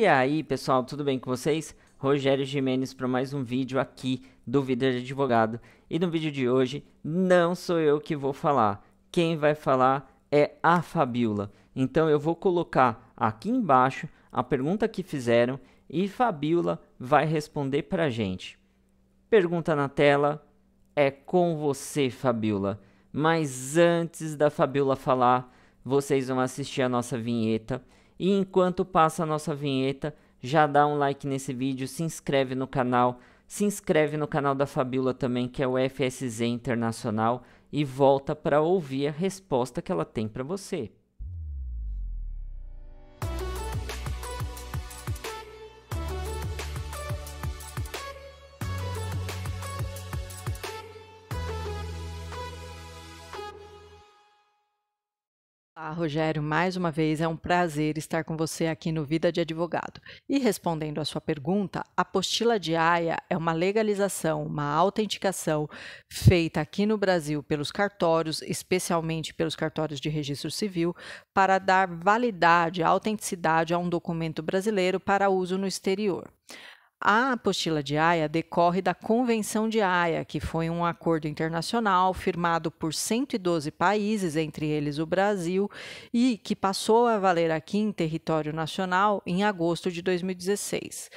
E aí, pessoal, tudo bem com vocês? Rogério Jimenez para mais um vídeo aqui do Vida de Advogado. E no vídeo de hoje, não sou eu que vou falar. Quem vai falar é a Fabiola. Então eu vou colocar aqui embaixo a pergunta que fizeram e Fabiola vai responder a gente. Pergunta na tela é com você, Fabiola. Mas antes da Fabiola falar, vocês vão assistir a nossa vinheta e enquanto passa a nossa vinheta, já dá um like nesse vídeo, se inscreve no canal, se inscreve no canal da Fabiola também, que é o FSZ Internacional, e volta para ouvir a resposta que ela tem para você. Olá, tá, Rogério. Mais uma vez é um prazer estar com você aqui no Vida de Advogado. E respondendo à sua pergunta, a apostila de AIA é uma legalização, uma autenticação feita aqui no Brasil pelos cartórios, especialmente pelos cartórios de registro civil, para dar validade, autenticidade a um documento brasileiro para uso no exterior. A apostila de Haia decorre da Convenção de Haia, que foi um acordo internacional firmado por 112 países, entre eles o Brasil, e que passou a valer aqui em território nacional em agosto de 2016.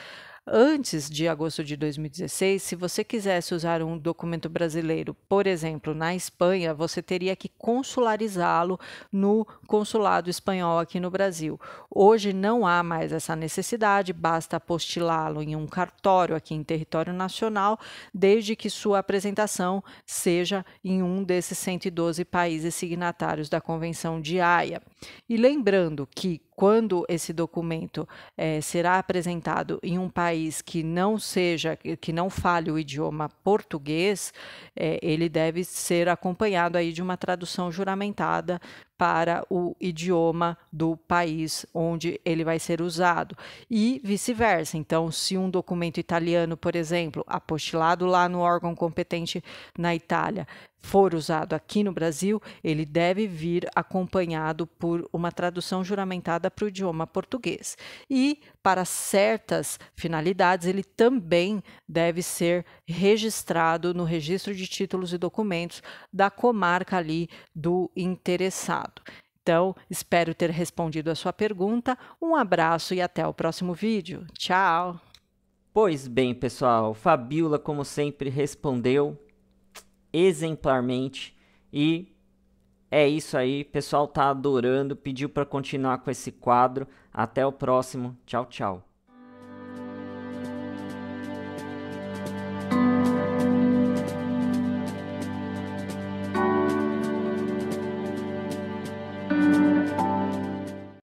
Antes de agosto de 2016, se você quisesse usar um documento brasileiro, por exemplo, na Espanha, você teria que consularizá-lo no consulado espanhol aqui no Brasil. Hoje não há mais essa necessidade, basta apostilá-lo em um cartório aqui em território nacional, desde que sua apresentação seja em um desses 112 países signatários da Convenção de Haia. E lembrando que quando esse documento é, será apresentado em um país que não seja, que não fale o idioma português, é, ele deve ser acompanhado aí de uma tradução juramentada para o idioma do país onde ele vai ser usado e vice-versa. Então, se um documento italiano, por exemplo, apostilado lá no órgão competente na Itália, for usado aqui no Brasil, ele deve vir acompanhado por uma tradução juramentada para o idioma português. E para certas finalidades, ele também deve ser registrado no registro de títulos e documentos da comarca ali do interessado. Então, espero ter respondido a sua pergunta. Um abraço e até o próximo vídeo. Tchau! Pois bem, pessoal, Fabiola, como sempre, respondeu exemplarmente e é isso aí, pessoal tá adorando, pediu para continuar com esse quadro. Até o próximo. Tchau, tchau.